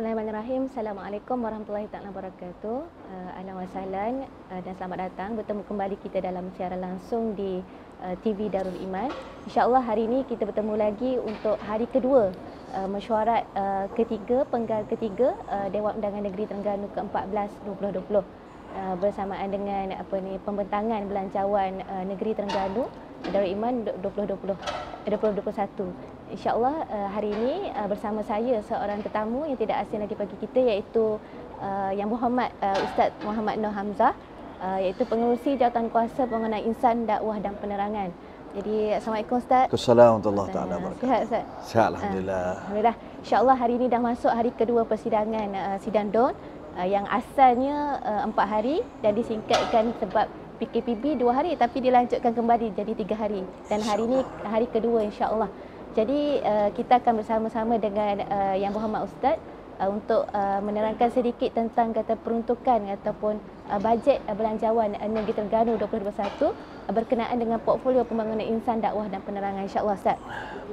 Bismillahirrahmanirrahim. Assalamualaikum warahmatullahi taala wabarakatuh. Uh, Ana wasalan uh, dan selamat datang bertemu kembali kita dalam siaran langsung di uh, eh, TV Darul Iman. Insya-Allah hari ini kita bertemu lagi untuk hari kedua uh, mesyuarat uh, ketiga penggal ketiga uh, Dewan Undangan Negeri Terengganu ke-14 2020. Uh, bersamaan dengan apa ni pembentangan belanjawan uh, Negeri Terengganu Darul Iman 2020 2021. InsyaAllah eh, hari ini eh, bersama saya seorang tetamu yang tidak asing lagi bagi kita iaitu eh, yang Muhammad Ustaz Muhammad Nur Hamzah iaitu pengurusi kuasa pengenal insan dakwah dan penerangan. Jadi assalamualaikum ustaz. Assalamualaikum warahmatullahi wabarakatuh. Sihat ustaz? Sihat alhamdulillah. Ah, alhamdulillah. insya hari ini dah masuk hari kedua persidangan sidang DON yang asalnya empat hari dan disingkatkan sebab PKPB dua hari tapi dilanjutkan kembali jadi tiga hari dan hari ini hari kedua insyaallah. Jadi uh, kita akan bersama-sama dengan uh, Yang Berhormat Ustaz uh, untuk uh, menerangkan sedikit tentang kata peruntukan ataupun uh, bajet uh, belanjawan uh, Negeri Terengganu 2021 uh, berkenaan dengan portfolio pembangunan insan dakwah dan penerangan insya-Allah Ustaz.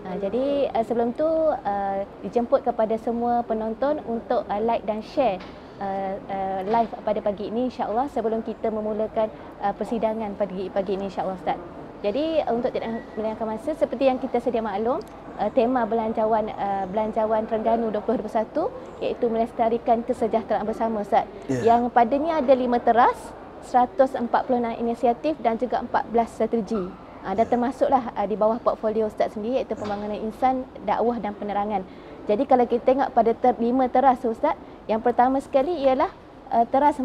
Uh, jadi uh, sebelum tu uh, dijemput kepada semua penonton untuk uh, like dan share uh, uh, live pada pagi ini insya-Allah sebelum kita memulakan uh, persidangan pada pagi ini insya-Allah Ustaz. Jadi eh, untuk tidak melengahkan masa seperti yang kita sedia maklum eh, tema belanjawan uh, belanjawan Terengganu 2021 iaitu melestarikan kesejahteraan bersama Ustaz. Yeah. Yang padanya ada lima teras, 146 inisiatif dan juga 14 strategi. Uh, ah, dan termasuklah ah, di bawah portfolio Ustaz sendiri iaitu pembangunan insan, dakwah dan penerangan. Jadi kalau kita tengok pada ter- lima teras Ustaz, yang pertama sekali ialah teras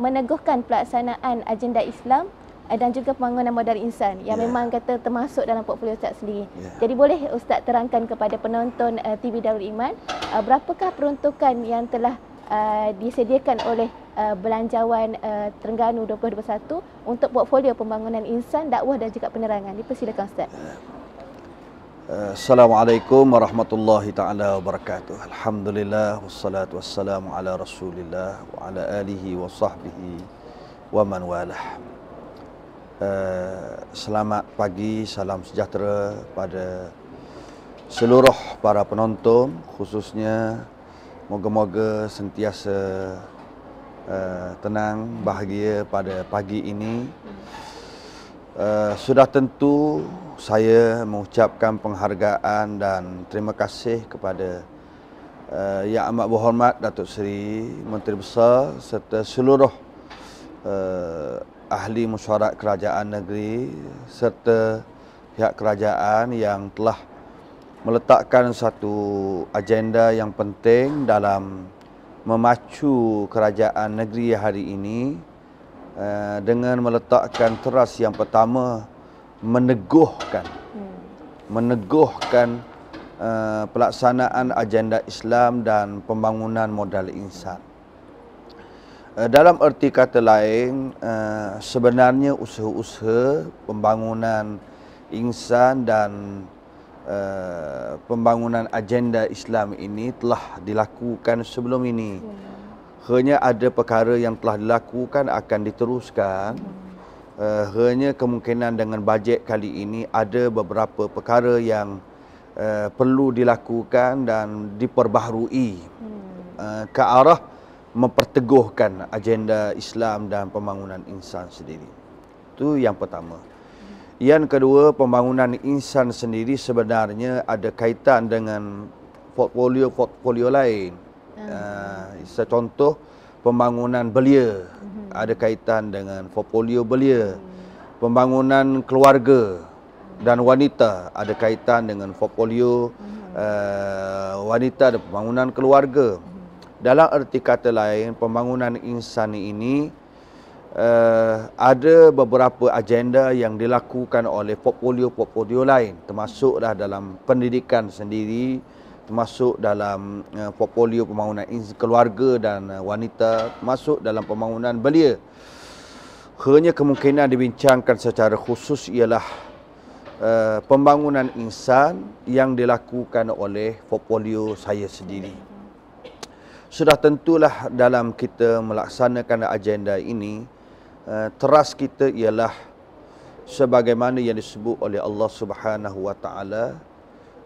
meneguhkan pelaksanaan agenda Islam Eh, dan juga pembangunan modal insan yang yeah. memang kata termasuk dalam portfolio ustaz sendiri. Yeah. Jadi boleh ustaz terangkan kepada penonton uh, eh, TV Darul Iman uh, berapakah peruntukan yang telah uh, disediakan oleh uh, belanjawan uh, Terengganu 2021 untuk portfolio pembangunan insan, dakwah dan juga penerangan. Dipersilakan ustaz. Ya. Assalamualaikum warahmatullahi taala wabarakatuh. Alhamdulillah wassalatu wassalamu ala Rasulillah wa ala alihi wa sahbihi wa man walah. Wa Eh, selamat pagi, salam sejahtera pada seluruh para penonton khususnya moga-moga sentiasa uh, tenang, bahagia pada pagi ini. Uh, sudah tentu saya mengucapkan penghargaan dan terima kasih kepada uh, Yang Amat Berhormat Datuk Seri Menteri Besar serta seluruh ahli mesyuarat kerajaan negeri serta pihak kerajaan yang telah meletakkan satu agenda yang penting dalam memacu kerajaan negeri hari ini eh, dengan meletakkan teras yang pertama meneguhkan hmm. meneguhkan eh, pelaksanaan agenda Islam dan pembangunan modal insan. Eh, dalam erti kata lain eh, sebenarnya usaha-usaha pembangunan insan dan eh, pembangunan agenda Islam ini telah dilakukan sebelum ini ya. hanya ada perkara yang telah dilakukan akan diteruskan hmm. hanya kemungkinan dengan bajet kali ini ada beberapa perkara yang perlu dilakukan dan diperbaharui hmm. ke arah memperteguhkan agenda Islam dan pembangunan insan sendiri. Itu yang pertama. Yang kedua, pembangunan insan sendiri sebenarnya ada kaitan dengan portfolio-portfolio lain. Uh, contoh, pembangunan belia hmm. ada kaitan dengan portfolio belia. Pembangunan keluarga dan wanita ada kaitan dengan portfolio uh, wanita dan pembangunan keluarga. Dalam erti kata lain, pembangunan insan ini uh, ada beberapa agenda yang dilakukan oleh portfolio-portfolio lain termasuklah dalam pendidikan sendiri, termasuk dalam uh, portfolio pembangunan keluarga dan uh, wanita, termasuk dalam pembangunan belia. Hanya kemungkinan dibincangkan secara khusus ialah Uh, pembangunan insan yang dilakukan oleh portfolio saya sendiri sudah tentulah dalam kita melaksanakan agenda ini eh, teras kita ialah sebagaimana yang disebut oleh Allah Subhanahu Wa Taala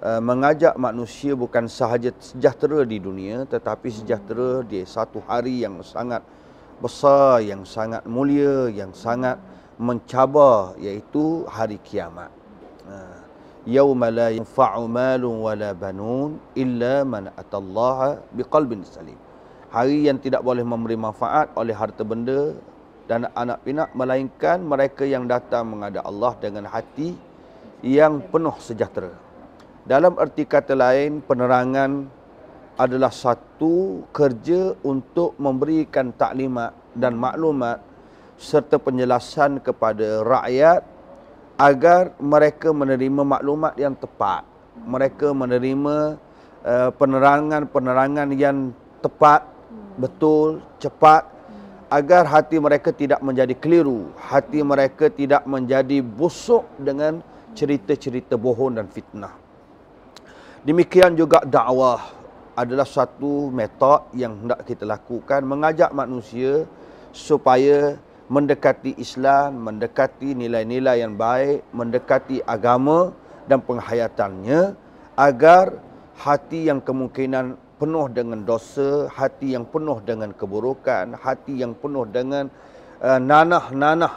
eh, mengajak manusia bukan sahaja sejahtera di dunia tetapi sejahtera di satu hari yang sangat besar yang sangat mulia yang sangat mencabar iaitu hari kiamat. يوم لا ينفع مال ولا بنون إلا من أتى الله salim. hari yang tidak boleh memberi manfaat oleh harta benda dan anak pinak melainkan mereka yang datang mengada Allah dengan hati yang penuh sejahtera. Dalam erti kata lain, penerangan adalah satu kerja untuk memberikan taklimat dan maklumat serta penjelasan kepada rakyat agar mereka menerima maklumat yang tepat mereka menerima eh, penerangan-penerangan uh, yang tepat betul cepat agar hati mereka tidak menjadi keliru hati mereka tidak menjadi busuk dengan cerita-cerita bohong dan fitnah demikian juga dakwah adalah satu metod yang hendak kita lakukan mengajak manusia supaya mendekati Islam, mendekati nilai-nilai yang baik, mendekati agama dan penghayatannya agar hati yang kemungkinan penuh dengan dosa, hati yang penuh dengan keburukan, hati yang penuh dengan eh, nanah-nanah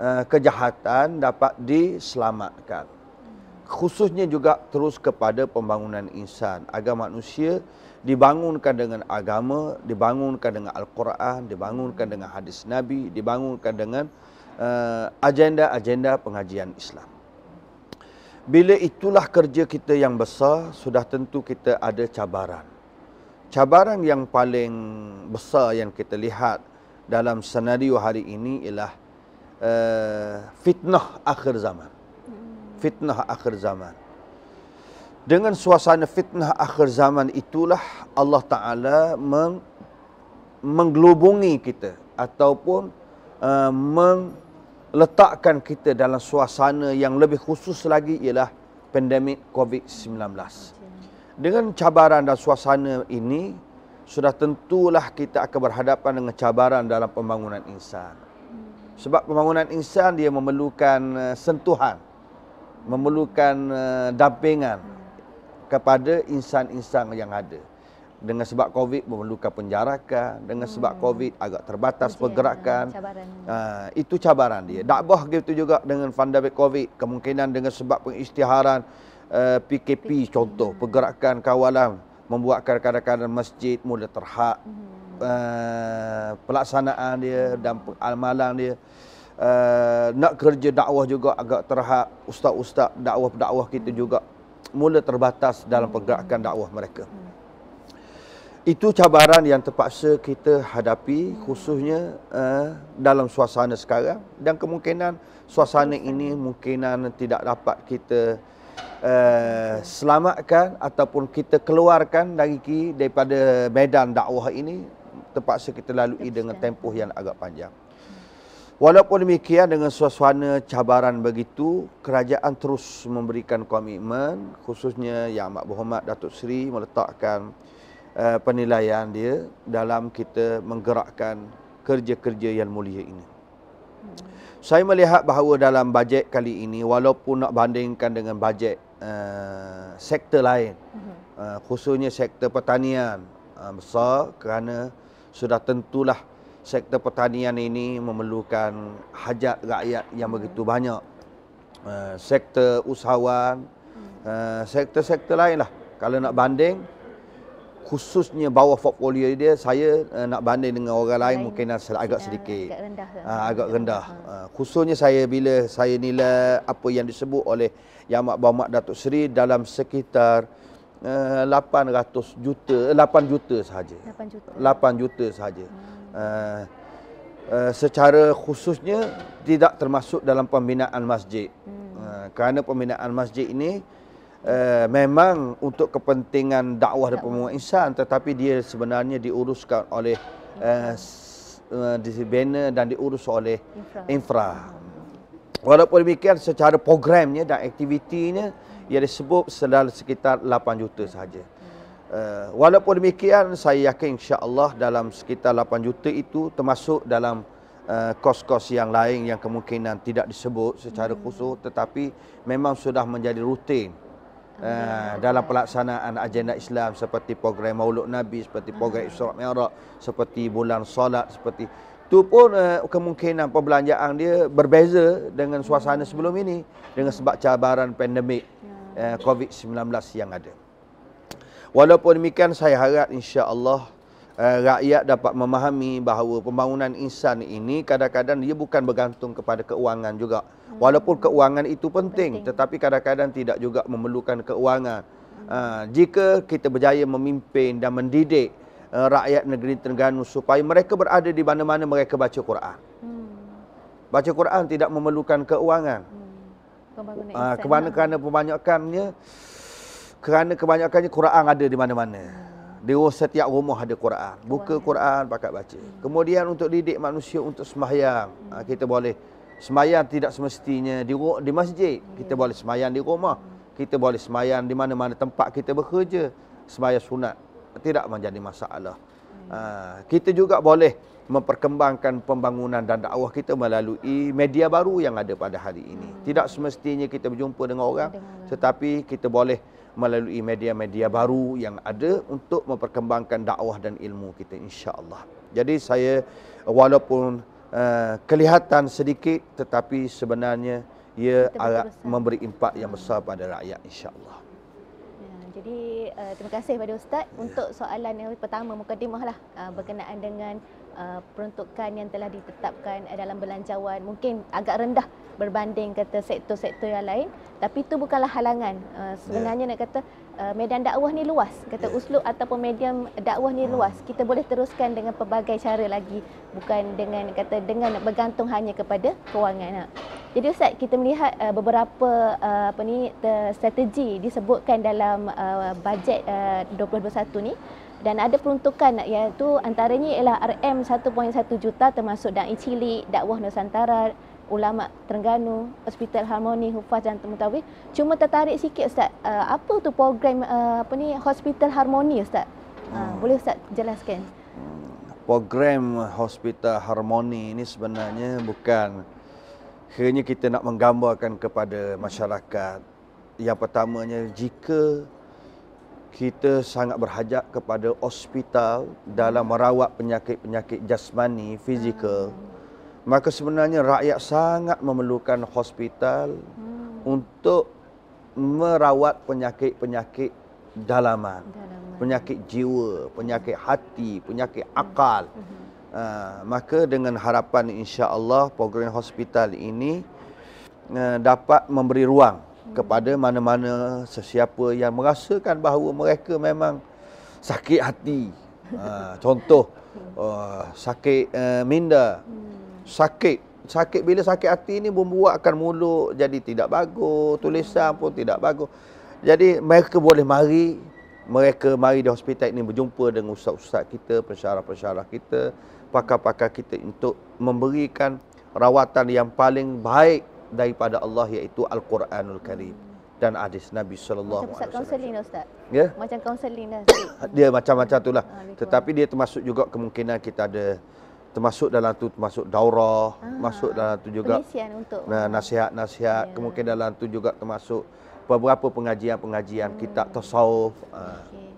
uh, kejahatan dapat diselamatkan. Hmm. Khususnya juga terus kepada pembangunan insan agar manusia dibangunkan dengan agama, dibangunkan dengan Al-Quran, dibangunkan dengan hadis Nabi, dibangunkan dengan uh, agenda-agenda pengajian Islam. Bila itulah kerja kita yang besar, sudah tentu kita ada cabaran. Cabaran yang paling besar yang kita lihat dalam senario hari ini ialah uh, fitnah akhir zaman. Hmm. Fitnah akhir zaman. Dengan suasana fitnah akhir zaman itulah Allah Ta'ala meng menggelubungi kita ataupun uh, meletakkan kita dalam suasana yang lebih khusus lagi ialah pandemik COVID-19. Dengan cabaran dan suasana ini, sudah tentulah kita akan berhadapan dengan cabaran dalam pembangunan insan. Sebab pembangunan insan dia memerlukan uh, sentuhan, memerlukan uh, dampingan, kepada insan-insan yang ada. Dengan sebab COVID memerlukan penjarakan, dengan hmm. sebab COVID agak terbatas Kerja, pergerakan. Cabaran. Uh, itu cabaran dia. Ah, Dakbah gitu juga dengan pandemik COVID, kemungkinan dengan sebab pengisytiharan uh, eh, PKP, PKP contoh, pergerakan kawalan membuatkan kadang-kadang masjid mula terhak. Hmm. Uh, pelaksanaan dia dan amalan dia. Uh, nak kerja dakwah juga agak terhad ustaz-ustaz dakwah-dakwah kita juga mula terbatas dalam pergerakan dakwah mereka. Itu cabaran yang terpaksa kita hadapi khususnya uh, dalam suasana sekarang dan kemungkinan suasana ini kemungkinan tidak dapat kita uh, selamatkan ataupun kita keluarkan dari daripada medan dakwah ini terpaksa kita lalui dengan tempoh yang agak panjang. Walaupun demikian dengan suasana cabaran begitu, kerajaan terus memberikan komitmen khususnya Yang Amat Berhormat Datuk Seri meletakkan uh, penilaian dia dalam kita menggerakkan kerja-kerja yang mulia ini. Hmm. Saya melihat bahawa dalam bajet kali ini walaupun nak bandingkan dengan bajet uh, sektor lain hmm. uh, khususnya sektor pertanian uh, besar kerana sudah tentulah sektor pertanian ini memerlukan hajat rakyat yang hmm. begitu banyak. Uh, sektor usahawan, uh, sektor-sektor lain lah. Kalau nak banding, khususnya bawah portfolio dia, saya uh, nak banding dengan orang lain, mungkin agak ya, sedikit. Agak rendah. Uh, agak rendah. Uh, khususnya saya bila saya nilai apa yang disebut oleh Yang Mak Mak Datuk Seri dalam sekitar uh, 800 juta, 8 juta sahaja. 8 juta. 8 juta sahaja. Hmm uh, uh, secara khususnya tidak termasuk dalam pembinaan masjid. Hmm. Uh, kerana pembinaan masjid ini uh, memang untuk kepentingan dakwah dan pembangunan insan tetapi dia sebenarnya diuruskan oleh uh, uh, dibina dan diurus oleh infra. Walaupun demikian secara programnya dan aktivitinya hmm. ia disebut sekitar 8 juta sahaja. Uh, walaupun demikian, saya yakin insya Allah dalam sekitar 8 juta itu termasuk dalam uh, kos-kos yang lain yang kemungkinan tidak disebut secara hmm. khusus tetapi memang sudah menjadi rutin uh, dalam pelaksanaan agenda Islam seperti program Maulud Nabi, seperti program ah. Isra Mi'raj, seperti bulan solat, seperti itu pun uh, kemungkinan perbelanjaan dia berbeza dengan suasana hmm. sebelum ini dengan sebab cabaran pandemik uh, ya. COVID-19 yang ada. Walaupun demikian saya harap insya-Allah uh, rakyat dapat memahami bahawa pembangunan insan ini kadang-kadang dia bukan bergantung kepada keuangan juga. Hmm. Walaupun keuangan itu penting, penting. tetapi kadang-kadang tidak juga memerlukan keuangan. Uh, jika kita berjaya memimpin dan mendidik uh, rakyat negeri Terengganu supaya mereka berada di mana-mana mereka baca Quran. Hmm. Baca Quran tidak memerlukan keuangan. Hmm. Kebanyakan uh, ah, kebanyakan kebanyakannya kerana kebanyakannya Quran ada di mana-mana. Di oh, setiap rumah ada Quran. Buka Quran, pakat baca. Kemudian untuk didik manusia untuk sembahyang, ah, hmm. kita boleh sembahyang tidak semestinya di di masjid. Kita ya. boleh sembahyang di rumah. Kita boleh sembahyang di mana-mana tempat kita bekerja. Sembahyang sunat tidak menjadi masalah. Hmm. Ah, kita juga boleh memperkembangkan pembangunan dan dakwah kita melalui media baru yang ada pada hari ini. Hmm. Tidak semestinya kita berjumpa dengan orang tetapi kita boleh melalui media-media baru yang ada untuk memperkembangkan dakwah dan ilmu kita insya-Allah. Jadi saya walaupun uh, kelihatan sedikit tetapi sebenarnya ia agak memberi impak yang besar pada rakyat insya-Allah. Ya, jadi uh, terima kasih kepada Ustaz yeah. untuk soalan yang pertama mukadimah lah uh, berkenaan dengan uh, peruntukan yang telah ditetapkan uh, dalam belanjawan mungkin agak rendah berbanding kata sektor-sektor yang lain tapi itu bukanlah halangan uh, sebenarnya yeah. nak kata uh, medan dakwah ni luas kata yeah. uslub ataupun medium dakwah ni ya. luas kita boleh teruskan dengan pelbagai cara lagi bukan dengan kata dengan bergantung hanya kepada kewangan nak. Ha. jadi ustaz kita melihat uh, beberapa uh, apa ni strategi disebutkan dalam uh, bajet uh, 2021 ni dan ada peruntukan iaitu antaranya ialah RM1.1 juta termasuk dan Icili, dakwah Nusantara, ulama Terengganu, Hospital Harmoni Hufaz dan Temutawih. Cuma tertarik sikit ustaz, uh, apa tu program uh, apa ni Hospital Harmoni ustaz? Uh, hmm. boleh ustaz jelaskan? Hmm. Program Hospital Harmoni ini sebenarnya bukan hanya kita nak menggambarkan kepada masyarakat yang pertamanya jika kita sangat berhajat kepada hospital dalam merawat penyakit-penyakit jasmani, fizikal. Hmm. Maka sebenarnya rakyat sangat memerlukan hospital hmm. untuk merawat penyakit-penyakit dalaman. dalaman. Penyakit jiwa, penyakit hmm. hati, penyakit akal. Hmm. Uh, maka dengan harapan insya-Allah program hospital ini ah, dapat memberi ruang hmm. Hmm. kepada mana-mana sesiapa yang merasakan bahawa mereka memang sakit hati. Ha, contoh uh, sakit uh, minda, hmm. sakit sakit bila sakit hati ini membuatkan mulut jadi tidak bagus, tulisan pun tidak bagus. Jadi mereka boleh mari mereka mari di hospital ini berjumpa dengan ustaz-ustaz kita, pensyarah-pensyarah kita, pakar-pakar kita untuk memberikan rawatan yang paling baik daripada Allah iaitu Al-Quranul Karim dan hadis Nabi sallallahu alaihi wasallam. Macam kaunseling ustaz. Ya. Macam kaunseling dia macam-macam itulah. Ah, Tetapi dia termasuk juga kemungkinan kita ada termasuk dalam tu termasuk daurah, Aa, ah, masuk dalam tu juga. Untuk nasihat-nasihat, ya. kemungkinan dalam tu juga termasuk beberapa pengajian-pengajian hmm. kitab tasawuf. Ah. Okay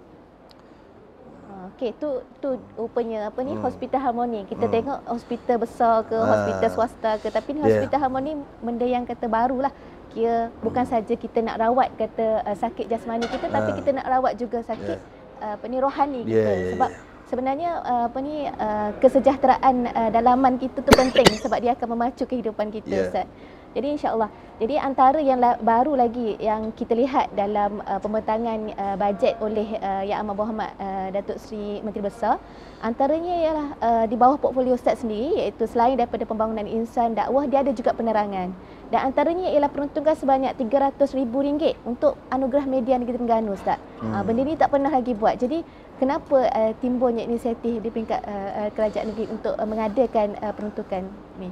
okey tu tu rupanya apa ni hmm. hospital harmoni kita hmm. tengok hospital besar ke ha. hospital swasta ke tapi ni hospital yeah. harmoni benda yang kata barulah kira bukan hmm. saja kita nak rawat kata uh, sakit jasmani kita ha. tapi ah. kita nak rawat juga sakit yeah. uh, apa ni rohani kita yeah, sebab yeah. sebenarnya uh, apa ni uh, kesejahteraan uh, dalaman kita tu penting sebab dia akan memacu kehidupan kita yeah. ustaz jadi insya-Allah. Jadi antara yang la- baru lagi yang kita lihat dalam uh, pembentangan uh, bajet oleh uh, Yang Amat Berhormat uh, Datuk Seri Menteri Besar, antaranya ialah uh, di bawah portfolio Ustaz sendiri iaitu selain daripada pembangunan insan dakwah, dia ada juga penerangan. Dan antaranya ialah peruntungan sebanyak RM300,000 untuk anugerah media negeri Terengganu Ustaz. Hmm. Uh, benda ni tak pernah lagi buat. Jadi kenapa uh, timbulnya inisiatif di peringkat uh, uh, kerajaan negeri untuk uh, mengadakan uh, peruntukan ni?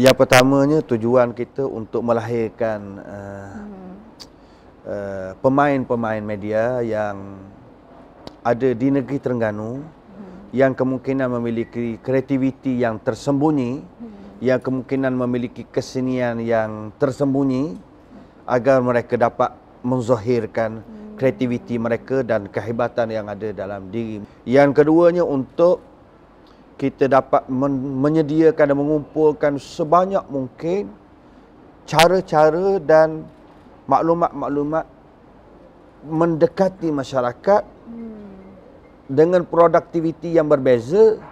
Yang pertamanya tujuan kita untuk melahirkan eh, hmm. eh, pemain-pemain uh, hmm. uh, media yang ada di negeri Terengganu hmm. yang kemungkinan memiliki kreativiti yang tersembunyi hmm. yang kemungkinan memiliki kesenian yang tersembunyi agar mereka dapat menzahirkan hmm. kreativiti mereka dan kehebatan yang ada dalam diri. Yang keduanya untuk kita dapat men- menyediakan dan mengumpulkan sebanyak mungkin cara-cara dan maklumat-maklumat mendekati masyarakat hmm. dengan produktiviti yang berbeza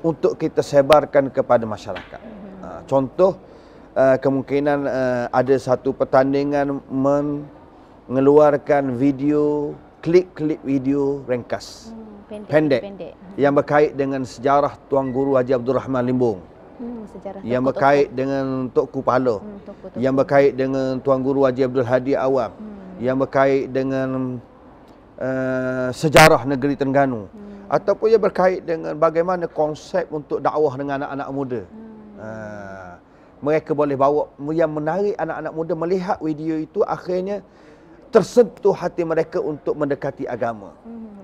untuk kita sebarkan kepada masyarakat. Hmm. Ah, contoh ah, kemungkinan ah, ada satu pertandingan mengeluarkan video klip-klip video ringkas. Hmm pendek, pendek. pendek. Hmm. yang berkait dengan sejarah Tuan Guru Haji Abdul Rahman Limbung. Hmm, yang toku, berkait toku. dengan Tokku Palo. Hmm, Yang berkait dengan Tuan Guru Haji Abdul Hadi Awam. Hmm. Yang berkait dengan uh, sejarah negeri Terengganu. Hmm. Ataupun yang berkait dengan bagaimana konsep untuk dakwah dengan anak-anak muda. Hmm. Uh, mereka boleh bawa yang menarik anak-anak muda melihat video itu akhirnya tersentuh hati mereka untuk mendekati agama. Hmm.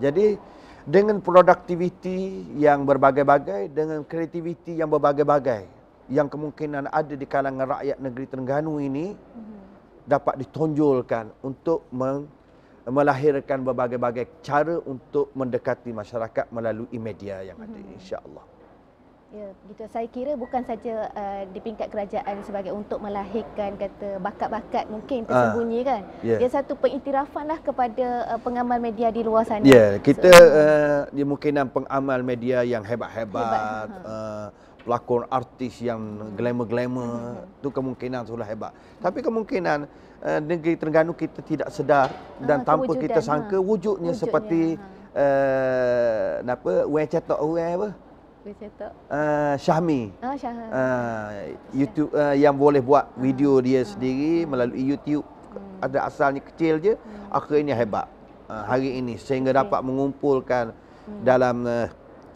Jadi dengan produktiviti yang berbagai-bagai, dengan kreativiti yang berbagai-bagai yang kemungkinan ada di kalangan rakyat negeri Terengganu ini mhm. dapat ditonjolkan untuk melahirkan berbagai-bagai cara untuk mendekati masyarakat melalui media yang ada mhm. insya-Allah. Ya, begitu saya kira bukan saja uh, di peringkat kerajaan sebagai untuk melahirkan kata bakat-bakat mungkin ah, tersembunyi uh, kan. Yeah. Dia satu pengiktirafanlah kepada uh, pengamal media di luar sana. Ya, kita so, uh, hmm. dia mungkin pengamal media yang hebat-hebat, ha. uh, pelakon artis yang glamour-glamour, hmm. tu kemungkinan sudah hebat. Tapi kemungkinan uh, negeri Terengganu kita tidak sedar ah, dan ha, tanpa kita ha. sangka ha. wujudnya, wujudnya seperti ha. uh, apa, wujud atau apa? Uh, Syahmi. Oh, Uh, YouTube uh, yang boleh buat video dia hmm. sendiri melalui YouTube hmm. ada asalnya kecil je hmm. akhirnya hebat. Uh, hari ini sehingga okay. dapat mengumpulkan hmm. dalam uh,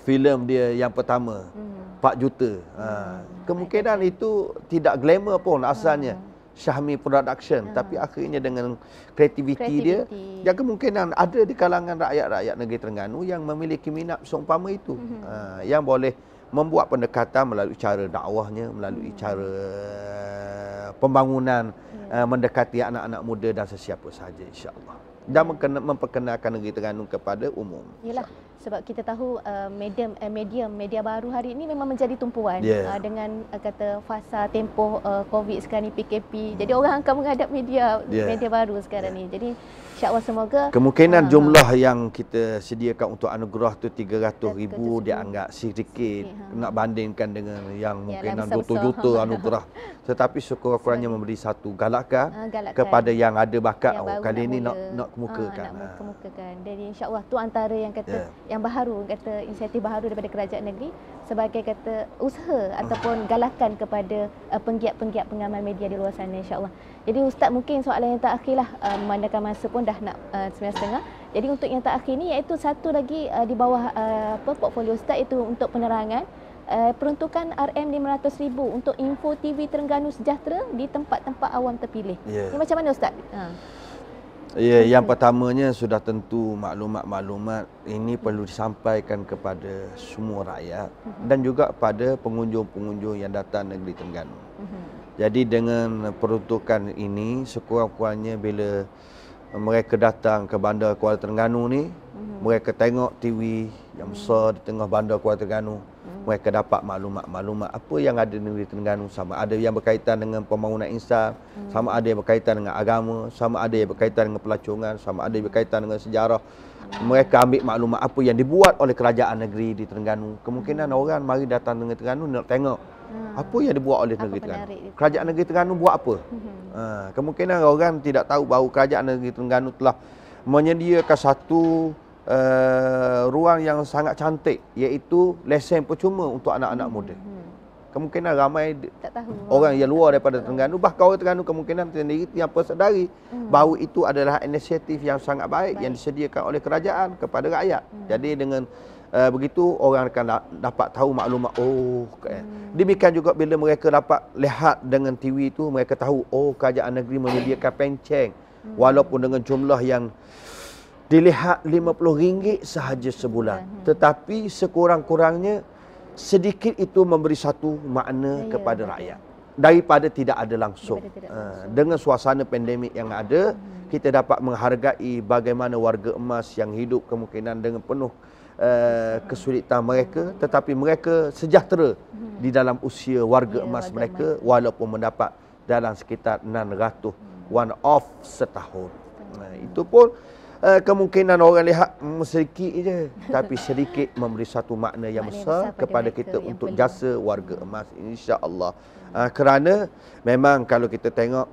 filem dia yang pertama hmm. 4 juta. Uh, kemungkinan itu tidak glamour pun asalnya. Hmm. Syahmi Production ya. tapi akhirnya dengan kreativiti dia yang kemungkinan ada di kalangan rakyat-rakyat negeri Terengganu yang memiliki minat seumpama itu mm-hmm. uh, yang boleh membuat pendekatan melalui cara dakwahnya melalui mm-hmm. cara pembangunan ya. uh, mendekati anak-anak muda dan sesiapa sahaja insya-Allah dan ya. memperkenalkan negeri Terengganu kepada umum. Yalah sebab kita tahu uh, medium uh, medium media baru hari ini memang menjadi tumpuan yeah. uh, dengan uh, kata fasa tempoh uh, covid sekarang ni PKP hmm. jadi orang akan menghadap media yeah. media baru sekarang yeah. ni jadi insyaallah semoga kemungkinan uh, jumlah yang kita sediakan untuk anugerah tu 300 ribu anggap sedikit ha. nak bandingkan dengan yang mungkin 20 juta anugerah tetapi sekurang-kurangnya memberi satu galakan, ha, galakan kepada yang ada bakat yang oh, kali ini nak nak kemukakan ha, nak ha. kemukakan jadi insyaallah tu antara yang kata yeah. yang yang baharu kata inisiatif baharu daripada kerajaan negeri sebagai kata usaha ataupun galakan kepada uh, penggiat-penggiat pengamal media di luar sana insyaAllah. Jadi Ustaz mungkin soalan yang terakhirlah uh, memandangkan masa pun dah nak uh, setengah. Jadi untuk yang terakhir ni iaitu satu lagi uh, di bawah uh, apa, portfolio Ustaz itu untuk penerangan uh, peruntukan RM500,000 untuk info TV Terengganu Sejahtera di tempat-tempat awam terpilih. Yeah. Ini macam mana Ustaz? Uh. Ya, yang pertamanya sudah tentu maklumat-maklumat ini perlu disampaikan kepada semua rakyat mhm. dan juga pada pengunjung-pengunjung yang datang negeri Terengganu. Mhm. Jadi dengan peruntukan ini sekurang-kurangnya bila mereka datang ke Bandar Kuala Terengganu ni, mhm. mereka tengok TV yang besar di tengah Bandar Kuala Terengganu, mereka dapat maklumat-maklumat apa yang ada di negeri Terengganu sama ada yang berkaitan dengan pembangunan insan hmm. sama ada yang berkaitan dengan agama sama ada yang berkaitan dengan pelacungan sama ada yang hmm. berkaitan dengan sejarah mereka ambil maklumat apa yang dibuat oleh kerajaan negeri di Terengganu kemungkinan hmm. orang mari datang negeri Terengganu nak tengok hmm. apa yang dibuat oleh negeri Terengganu kerajaan negeri Terengganu buat apa hmm. Ha, kemungkinan orang tidak tahu bahawa kerajaan negeri Terengganu telah menyediakan satu uh, ruang yang sangat cantik iaitu lesen percuma untuk anak-anak muda. Hmm. Kemungkinan ramai orang yang luar daripada Terengganu, bahkan orang Terengganu kemungkinan sendiri tiap sedari hmm. bahawa itu adalah inisiatif yang sangat baik, baik yang disediakan oleh kerajaan kepada rakyat. Hmm. Jadi dengan uh, begitu orang akan da- dapat tahu maklumat oh Hmm. Demikian juga bila mereka dapat lihat dengan TV itu mereka tahu oh kerajaan negeri menyediakan penceng hmm. walaupun dengan jumlah yang dilihat RM50 sahaja sebulan. Mhm. Tetapi sekurang-kurangnya sedikit itu memberi satu makna ya, kepada ya. rakyat daripada tidak ada langsung. Tidak ah, langsung. Uh, dengan suasana pandemik yang ada, hmm. kita dapat menghargai bagaimana warga emas yang hidup kemungkinan dengan penuh uh, kesulitan mereka tetapi mereka sejahtera hmm. di dalam usia warga ya, emas mereka emas. walaupun mendapat dalam sekitar 600 hmm. one off setahun. Nah, itu pun uh, kemungkinan orang lihat mm, sedikit je tapi sedikit memberi satu makna yang besar, besar kepada, kepada kita untuk beli. jasa warga emas insya-Allah. Uh, kerana memang kalau kita tengok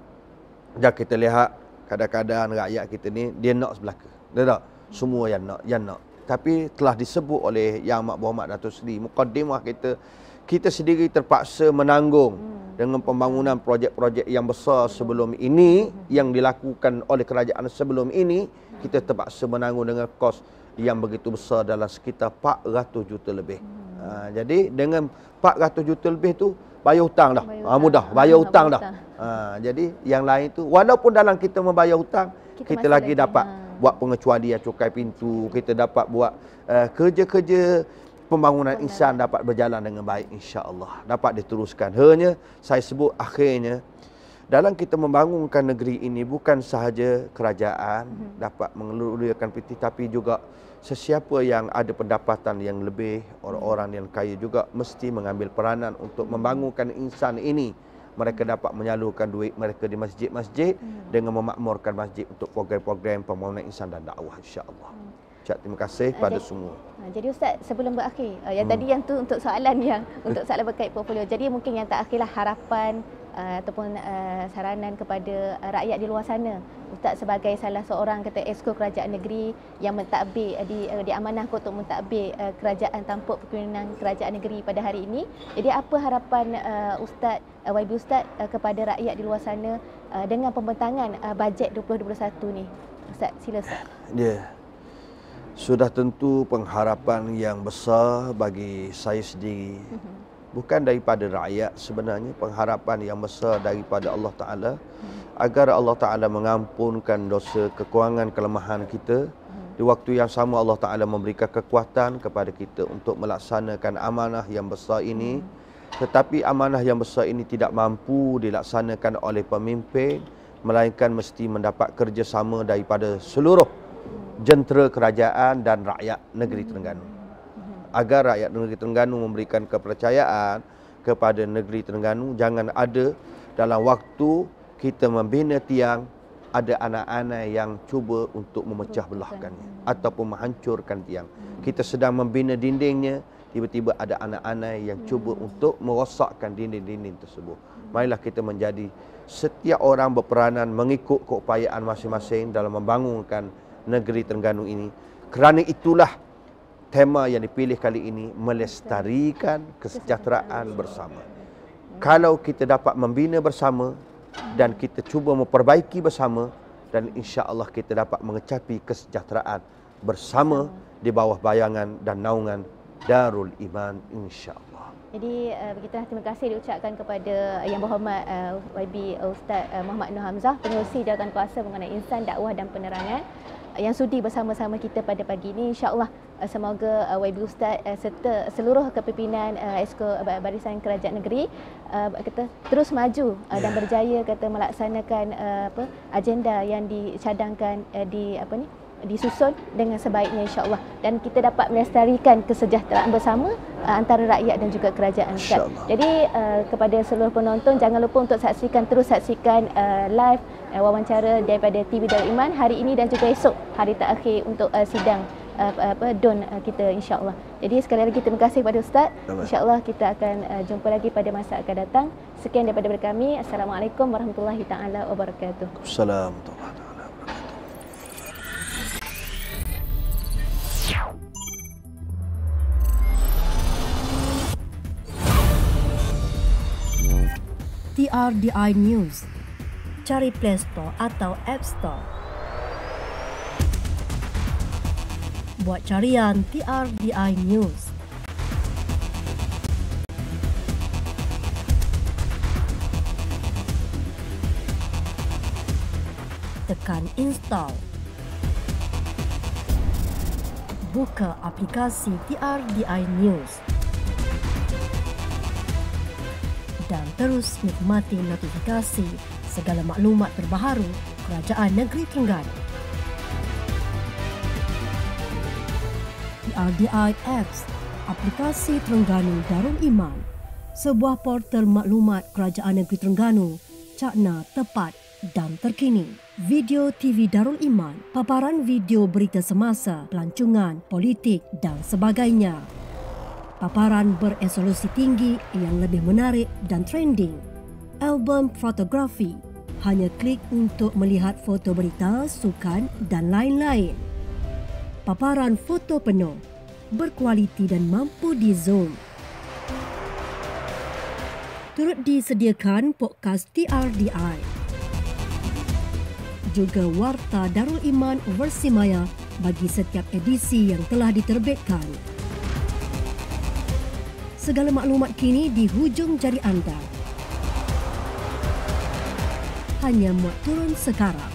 dah kita lihat kadang-kadang rakyat kita ni dia nak sebelah ke. Tak? Semua yang nak, yang nak. Tapi telah disebut oleh Yang Mak Muhammad Datuk Seri mukadimah kita kita sendiri terpaksa menanggung hmm. dengan pembangunan projek-projek yang besar sebelum ini hmm. yang dilakukan oleh kerajaan sebelum ini kita terpaksa menanggung dengan kos yang begitu besar dalam sekitar 400 juta lebih. Hmm. Uh, jadi dengan 400 juta lebih tu bayar hutang dah. Bayar ha, hutang. Uh, mudah bayar hmm, hutang, dah. Uh, jadi yang lain tu walaupun dalam kita membayar hutang kita, kita lagi, lagi dapat ha. buat pengecualian cukai pintu, kita dapat buat uh, kerja-kerja pembangunan Benar. insan dapat berjalan dengan baik insya-Allah. Dapat diteruskan. Hanya saya sebut akhirnya dalam kita membangunkan negeri ini bukan sahaja kerajaan hmm. dapat mengeluarkan PT tapi juga sesiapa yang ada pendapatan yang lebih orang-orang yang kaya juga mesti mengambil peranan untuk mhm. membangunkan insan ini mereka dapat menyalurkan duit mereka di masjid-masjid hmm. dengan memakmurkan masjid untuk program-program pembangunan insan dan dakwah insya-Allah ucap terima kasih eh, pada semua. Ah, jadi Ustaz sebelum berakhir, ah, yang hmm. tadi yang tu untuk soalan yang untuk soalan berkait portfolio. Jadi mungkin yang tak akhirlah harapan uh, ataupun uh, saranan kepada uh, rakyat di luar sana. Ustaz sebagai salah seorang kata esko kerajaan negeri yang mentadbir uh, di uh, diamanahkan untuk mentadbir uh, kerajaan tampuk perkhidmatan kerajaan negeri pada hari ini. Jadi apa harapan uh, Ustaz uh, YB Ustaz uh, kepada rakyat di luar sana uh, dengan pembentangan uh, bajet 2021 ni? Ustaz sila Ustaz. Ya. Yeah sudah tentu pengharapan yang besar bagi saya sendiri mm-hmm. bukan daripada rakyat sebenarnya pengharapan yang besar daripada Allah Taala mm-hmm. agar Allah Taala mengampunkan dosa kekurangan kelemahan kita mm-hmm. di waktu yang sama Allah Taala memberikan kekuatan kepada kita untuk melaksanakan amanah yang besar ini tetapi amanah yang besar ini tidak mampu dilaksanakan oleh pemimpin melainkan mesti mendapat kerjasama daripada seluruh jentera kerajaan dan rakyat negeri hmm. Terengganu. Hmm. Agar rakyat negeri Terengganu memberikan kepercayaan kepada negeri Terengganu, jangan ada dalam waktu kita membina tiang, ada anak-anak yang cuba untuk memecah belahkannya hmm. ataupun menghancurkan tiang. Kita sedang membina dindingnya, tiba-tiba ada anak-anak yang cuba untuk merosakkan dinding-dinding tersebut. Marilah kita menjadi setiap orang berperanan mengikut keupayaan masing-masing dalam membangunkan negeri Terengganu ini. Kerana itulah tema yang dipilih kali ini melestarikan kesejahteraan bersama. Kalau kita dapat membina bersama dan kita cuba memperbaiki bersama dan insya-Allah kita dapat mengecapi kesejahteraan bersama di bawah bayangan dan naungan Darul Iman insya-Allah. Jadi eh, begitulah terima kasih diucapkan kepada Yang Berhormat YB Ustaz eh, Muhammad Nur Hamzah, pengurusi jawatan kuasa mengenai insan dakwah dan penerangan yang sudi bersama-sama kita pada pagi ini insyaallah eh, semoga YB eh, Ustaz eh, serta seluruh kepimpinan Esko Barisan Kerajaan Negeri kata terus maju dan ya. berjaya kata melaksanakan apa agenda yang dicadangkan di apa ni disusun dengan sebaiknya insyaAllah dan kita dapat melestarikan kesejahteraan bersama uh, antara rakyat dan juga kerajaan kan? jadi uh, kepada seluruh penonton jangan lupa untuk saksikan terus saksikan uh, live uh, wawancara daripada TV Darul Iman hari ini dan juga esok hari terakhir untuk uh, sidang uh, apa don uh, kita insyaallah. Jadi sekali lagi terima kasih kepada ustaz. Insyaallah kita akan uh, jumpa lagi pada masa akan datang. Sekian daripada kami. Assalamualaikum warahmatullahi taala wabarakatuh. Assalamualaikum. TRDI News. Cari Play Store atau App Store. Buat carian TRDI News. Tekan install. Buka aplikasi TRDI News. terus nikmati notifikasi segala maklumat terbaru Kerajaan Negeri Terengganu. PRDI Apps, aplikasi Terengganu Darul Iman, sebuah portal maklumat Kerajaan Negeri Terengganu, cakna tepat dan terkini. Video TV Darul Iman, paparan video berita semasa, pelancongan, politik dan sebagainya paparan beresolusi tinggi yang lebih menarik dan trending. Album fotografi. Hanya klik untuk melihat foto berita, sukan dan lain-lain. Paparan foto penuh, berkualiti dan mampu di zoom. Turut disediakan podcast TRDI. Juga Warta Darul Iman versi maya bagi setiap edisi yang telah diterbitkan segala maklumat kini di hujung jari anda. Hanya muat turun sekarang.